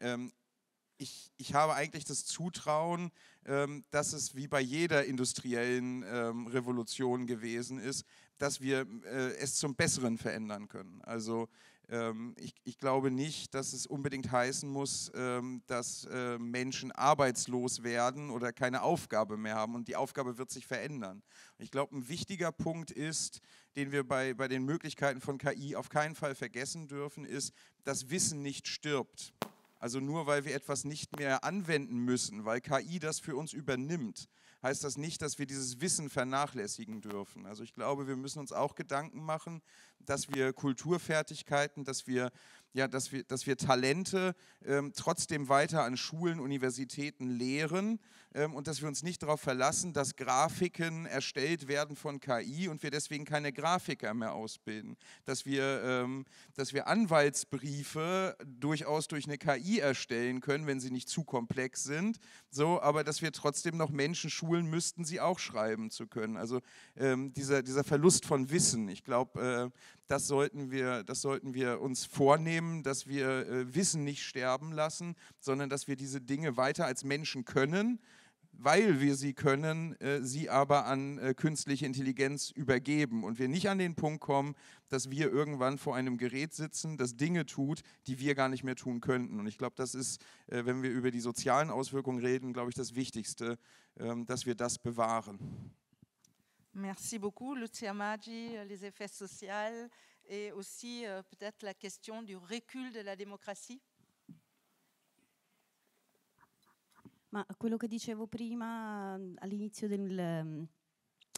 Ähm, ich, ich, habe eigentlich das Zutrauen, ähm, dass es wie bei jeder industriellen ähm, Revolution gewesen ist, dass wir äh, es zum Besseren verändern können. Also ähm, ich, ich, glaube nicht, dass es unbedingt heißen muss, ähm, dass ähm, Menschen arbeitslos werden oder keine Aufgabe mehr haben und die Aufgabe wird sich verändern. Ich glaube, ein wichtiger Punkt ist, den wir bei, bei den Möglichkeiten von KI auf keinen Fall vergessen dürfen, ist, dass Wissen nicht stirbt. Also nur weil wir etwas nicht mehr anwenden müssen, weil KI das für uns übernimmt, heißt das nicht, dass wir dieses Wissen vernachlässigen dürfen. Also ich glaube, wir müssen uns auch Gedanken machen, dass wir Kulturfertigkeiten, dass wir, ja, dass wir, dass wir Talente ähm, trotzdem weiter an Schulen, Universitäten lehren ähm, und dass wir uns nicht darauf verlassen, dass Grafiken erstellt werden von KI und wir deswegen keine Grafiker mehr ausbilden. Dass wir, ähm, dass wir Anwaltsbriefe durchaus durch eine KI erstellen können, wenn sie nicht zu komplex sind, so, aber dass wir trotzdem noch Menschen schulen müssten, sie auch schreiben zu können. Also ähm, dieser, dieser Verlust von Wissen, ich glaube, äh, das sollten wir, das sollten wir uns vornehmen, dass wir äh, Wissen nicht sterben lassen, sondern dass wir diese Dinge weiter als Menschen können, weil wir sie können, äh, sie aber an äh, künstliche Intelligenz übergeben und wir nicht an den Punkt kommen, dass wir irgendwann vor einem Gerät sitzen, das Dinge tut, die wir gar nicht mehr tun könnten. Und ich glaube, das ist, äh, wenn wir über die sozialen Auswirkungen reden, glaube ich, das Wichtigste, ähm, dass wir das bewahren. Merci beaucoup, Lucia Maggi, les effets sociaux et aussi euh, peut-être la question du recul de la démocratie. Ma quello che dicevo prima eh, all'inizio del, mm,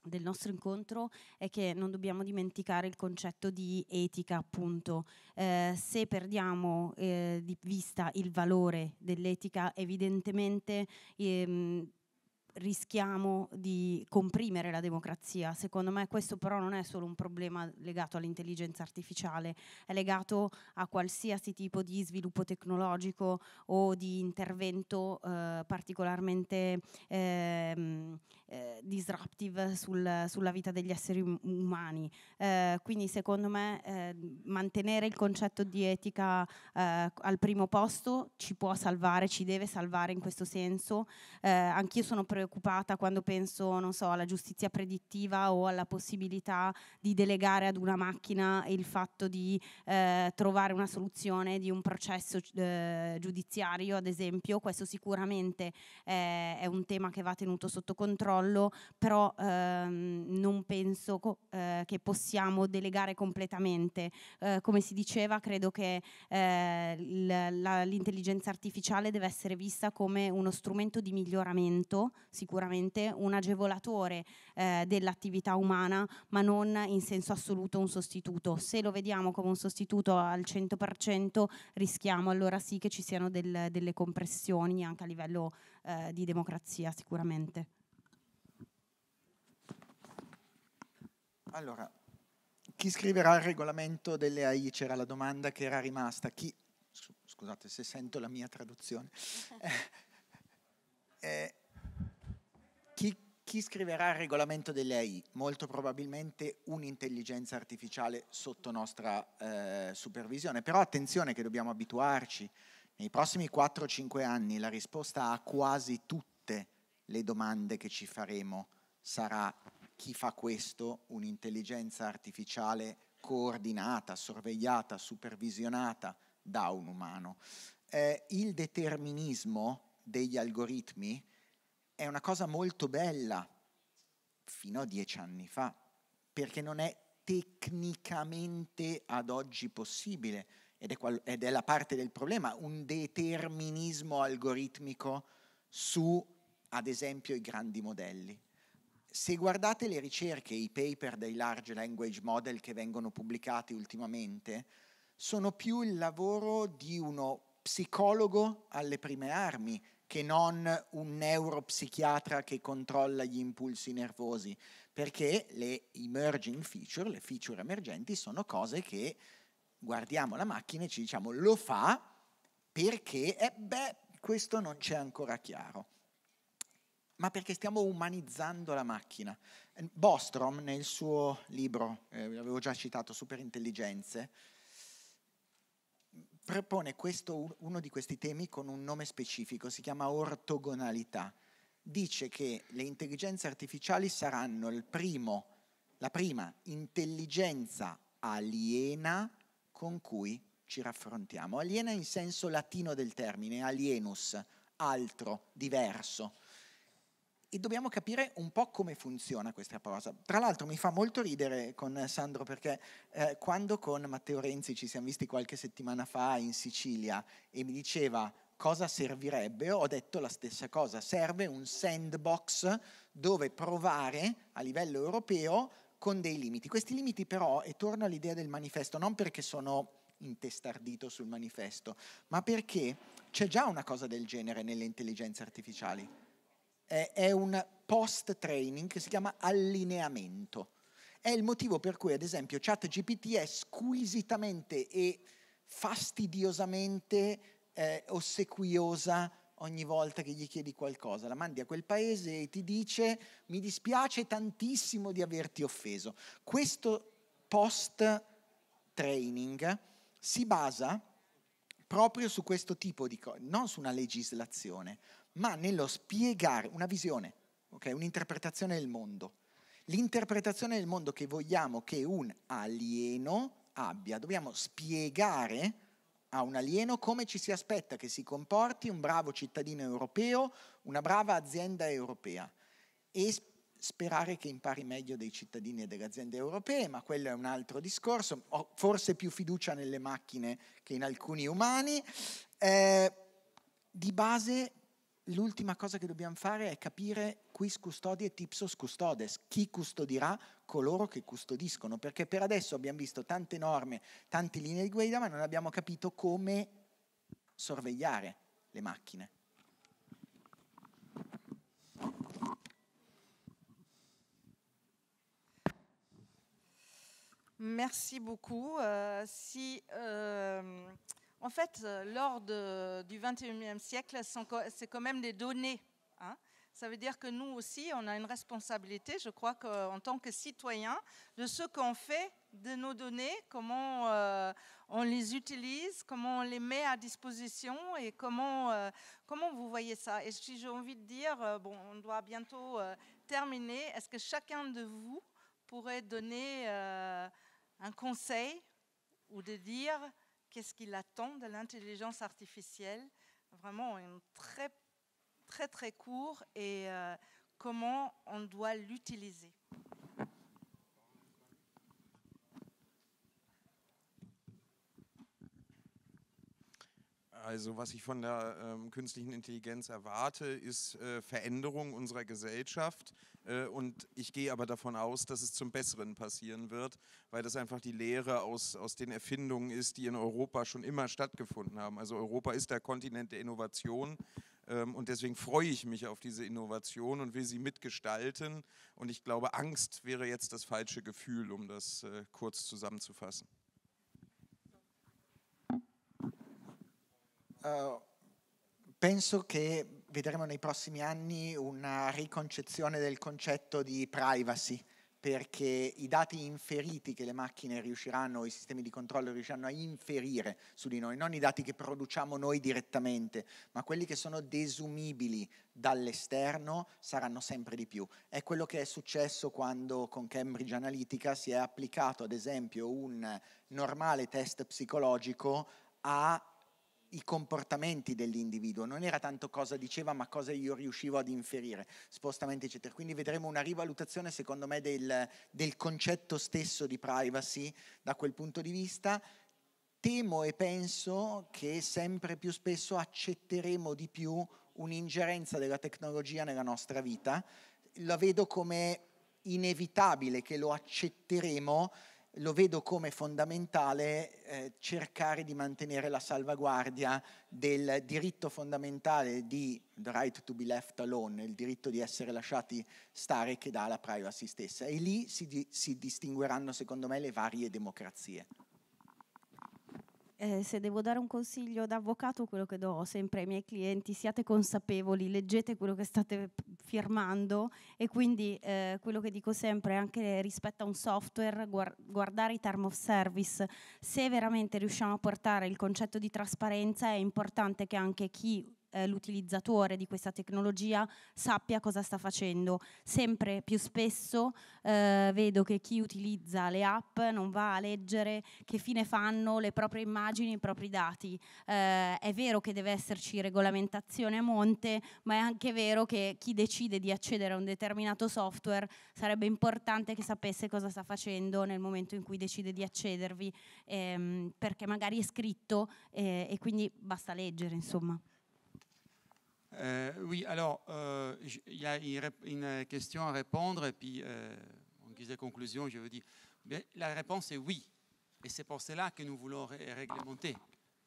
del nostro incontro è che non dobbiamo dimenticare il concetto di etica, appunto. Eh, se perdiamo eh, di vista il valore dell'etica, evidentemente ehm, rischiamo di comprimere la democrazia. Secondo me questo però non è solo un problema legato all'intelligenza artificiale, è legato a qualsiasi tipo di sviluppo tecnologico o di intervento eh, particolarmente ehm, eh, disruptive sul, sulla vita degli esseri um, umani. Eh, quindi secondo me eh, mantenere il concetto di etica eh, al primo posto ci può salvare, ci deve salvare in questo senso. Eh, anch'io sono preoccupata quando penso, non so, alla giustizia predittiva o alla possibilità di delegare ad una macchina il fatto di eh, trovare una soluzione di un processo giudiziario, ad esempio. Questo sicuramente è un tema che va tenuto sotto controllo controllo, però ehm, non penso co- eh, che possiamo delegare completamente. Eh, come si diceva, credo che eh, l- la- l'intelligenza artificiale deve essere vista come uno strumento di miglioramento, sicuramente un agevolatore eh, dell'attività umana, ma non in senso assoluto un sostituto. Se lo vediamo come un sostituto al 100%, rischiamo allora sì che ci siano del- delle compressioni anche a livello eh, di democrazia sicuramente. Allora, chi scriverà il regolamento delle AI? C'era la domanda che era rimasta. Chi, scusate se sento la mia traduzione. Eh, eh, chi, chi scriverà il regolamento delle AI? Molto probabilmente un'intelligenza artificiale sotto nostra eh, supervisione. Però attenzione che dobbiamo abituarci. Nei prossimi 4-5 anni la risposta a quasi tutte le domande che ci faremo sarà chi fa questo, un'intelligenza artificiale coordinata, sorvegliata, supervisionata da un umano. Eh, il determinismo degli algoritmi è una cosa molto bella fino a dieci anni fa, perché non è tecnicamente ad oggi possibile ed è, qual- ed è la parte del problema, un determinismo algoritmico su, ad esempio, i grandi modelli se guardate le ricerche, i paper dei large language model che vengono pubblicati ultimamente, sono più il lavoro di uno psicologo alle prime armi che non un neuropsichiatra che controlla gli impulsi nervosi, perché le emerging feature, le feature emergenti, sono cose che guardiamo la macchina e ci diciamo lo fa perché, eh beh, questo non c'è ancora chiaro ma perché stiamo umanizzando la macchina. Bostrom nel suo libro, eh, l'avevo già citato, Superintelligenze, propone questo, uno di questi temi con un nome specifico, si chiama ortogonalità. Dice che le intelligenze artificiali saranno primo, la prima intelligenza aliena con cui ci raffrontiamo. Aliena in senso latino del termine, alienus, altro, diverso e dobbiamo capire un po' come funziona questa cosa. Tra l'altro mi fa molto ridere con Sandro perché eh, quando con Matteo Renzi ci siamo visti qualche settimana fa in Sicilia e mi diceva cosa servirebbe, ho detto la stessa cosa, serve un sandbox dove provare a livello europeo con dei limiti. Questi limiti però, e torno all'idea del manifesto, non perché sono intestardito sul manifesto, ma perché c'è già una cosa del genere nelle intelligenze artificiali eh, è un post training che si chiama allineamento. È il motivo per cui, ad esempio, ChatGPT è squisitamente e fastidiosamente eh, ossequiosa ogni volta che gli chiedi qualcosa. La mandi a quel paese e ti dice mi dispiace tantissimo di averti offeso. Questo post training si basa proprio su questo tipo di cose, non su una legislazione, ma nello spiegare una visione, okay? un'interpretazione del mondo. L'interpretazione del mondo che vogliamo che un alieno abbia, dobbiamo spiegare a un alieno come ci si aspetta che si comporti un bravo cittadino europeo, una brava azienda europea e sperare che impari meglio dei cittadini e delle aziende europee, ma quello è un altro discorso, ho forse più fiducia nelle macchine che in alcuni umani. Eh, di base l'ultima cosa che dobbiamo fare è capire quis custodie tipsos custodes, chi custodirà coloro che custodiscono, perché per adesso abbiamo visto tante norme, tante linee di guida, ma non abbiamo capito come sorvegliare le macchine. Merci beaucoup. Euh, si, euh... En fait, euh, lors du 21e siècle, c'est quand même des données. Hein. ça veut dire que nous aussi, on a une responsabilité, je crois, en tant que citoyens, de ce qu'on fait de nos données, comment euh, on les utilise, comment on les met à disposition et comment, euh, comment vous voyez ça. Et si j'ai envie de dire, bon, on doit bientôt terminer, est-ce que chacun de vous pourrait donner un conseil ou de dire qu'est-ce qu'il attend de l'intelligence artificielle, vraiment très très très court et euh, comment on doit l'utiliser. Also was ich von der ähm, künstlichen Intelligenz erwarte, ist äh, Veränderung unserer Gesellschaft. Äh, und ich gehe aber davon aus, dass es zum Besseren passieren wird, weil das einfach die Lehre aus, aus den Erfindungen ist, die in Europa schon immer stattgefunden haben. Also Europa ist der Kontinent der Innovation. Ähm, und deswegen freue ich mich auf diese Innovation und will sie mitgestalten. Und ich glaube, Angst wäre jetzt das falsche Gefühl, um das äh, kurz zusammenzufassen. Eh, penso che vedremo nei prossimi anni una riconcezione del concetto di privacy, perché i dati inferiti che le macchine riusciranno, i sistemi di controllo riusciranno a inferire su di noi, non i dati che produciamo noi direttamente, ma quelli che sono desumibili dall'esterno saranno sempre di più. È quello che è successo quando con Cambridge Analytica si è applicato, ad esempio, un normale test psicologico a i comportamenti dell'individuo, non era tanto cosa diceva ma cosa io riuscivo ad inferire, spostamenti eccetera. Quindi vedremo una rivalutazione secondo me del, del concetto stesso di privacy da quel punto di vista. Temo e penso che sempre più spesso accetteremo di più un'ingerenza della tecnologia nella nostra vita. La vedo come inevitabile che lo accetteremo lo vedo come fondamentale eh, cercare di mantenere la salvaguardia del diritto fondamentale di the right to be left alone, il diritto di essere lasciati stare che dà la privacy stessa. E lì si, di- si distingueranno, secondo me, le varie democrazie. Eh, se devo dare un consiglio d'avvocato, quello che do sempre ai miei clienti, siate consapevoli, leggete quello che state firmando e quindi eh, quello che dico sempre anche rispetto a un software guardare i term of service se veramente riusciamo a portare il concetto di trasparenza è importante che anche chi eh, l'utilizzatore di questa tecnologia sappia cosa sta facendo. Sempre più spesso eh, vedo che chi utilizza le app non va a leggere che fine fanno le proprie immagini, i propri dati. Eh, è vero che deve esserci regolamentazione a monte, ma è anche vero che chi decide di accedere a un determinato software sarebbe importante che sapesse cosa sta facendo nel momento in cui decide di accedervi, ehm, perché magari è scritto eh, e quindi basta leggere, insomma. Euh, oui, alors, euh, il y a une question à répondre, et puis, euh, en guise de conclusion, je veux dire, la réponse est oui. Et c'est pour cela que nous voulons réglementer.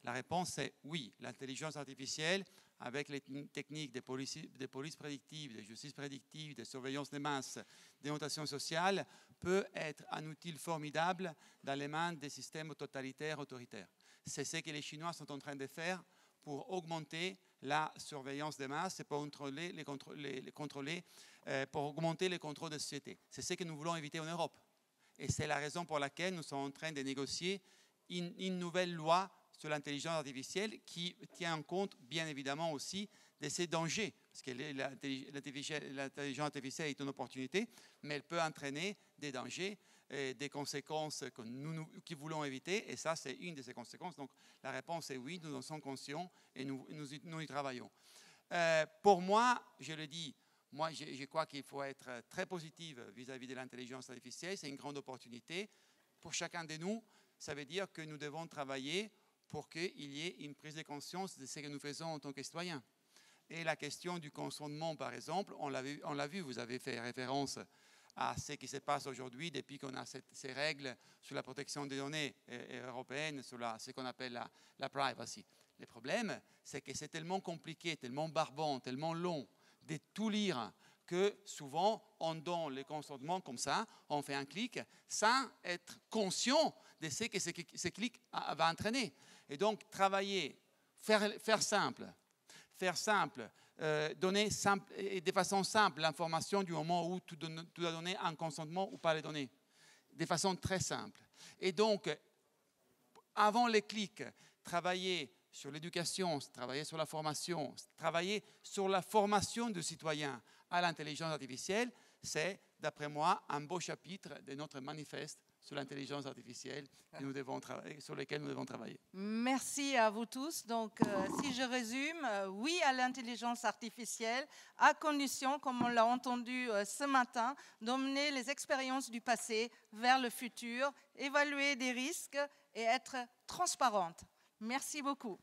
La réponse est oui. L'intelligence artificielle, avec les techniques des polices prédictives, des justices prédictives, justice surveillances des surveillance des masses, des notations sociales, peut être un outil formidable dans les mains des systèmes totalitaires, autoritaires. C'est ce que les Chinois sont en train de faire pour augmenter la surveillance des masses et pour contrôler, les, contrôler euh, pour augmenter les contrôles de société. C'est ce que nous voulons éviter en Europe. Et c'est la raison pour laquelle nous sommes en train de négocier une, nouvelle loi sur l'intelligence artificielle qui tient en compte, bien évidemment, aussi de ces dangers. Parce que l'intelligence artificielle est une opportunité, mais elle peut entraîner des dangers des conséquences que nous, qui voulons éviter, et ça, c'est une de ces conséquences. Donc, la réponse est oui, nous en sommes conscients et nous, nous, nous y travaillons. Euh, pour moi, je le dis, moi, je, crois qu'il faut être très positif vis-à-vis de l'intelligence artificielle. C'est une grande opportunité pour chacun de nous. Ça veut dire que nous devons travailler pour qu'il y ait une prise de conscience de ce que nous faisons en tant que citoyens. Et la question du consentement, par exemple, on l'a on l'a vu vous avez fait référence à ce qui se passe aujourd'hui depuis qu'on a ces règles sur la protection des données euh, euh, européennes, sur ce qu'on appelle la, privacy. Le problème, c'est que c'est tellement compliqué, tellement barbant, tellement long de tout lire que souvent on donne les consentements comme ça, on fait un clic sans être conscient de ce que ce, clic va entraîner. Et donc travailler, faire simple, faire simple, euh, donner de façon simple l'information du moment où tu, a donné donner un consentement ou pas les donner. De façon très simple. Et donc, avant les clics, travailler sur l'éducation, travailler sur la formation, travailler sur la formation de citoyens à l'intelligence artificielle, c'est, d'après moi, un beau chapitre de notre manifeste sur l'intelligence artificielle nous devons travailler, sur lesquelles nous devons travailler. Merci à vous tous. Donc, euh, si je résume, euh, oui à l'intelligence artificielle, à condition, comme on l'a entendu euh, ce matin, d'emmener les expériences du passé vers le futur, évaluer des risques et être transparente. Merci beaucoup.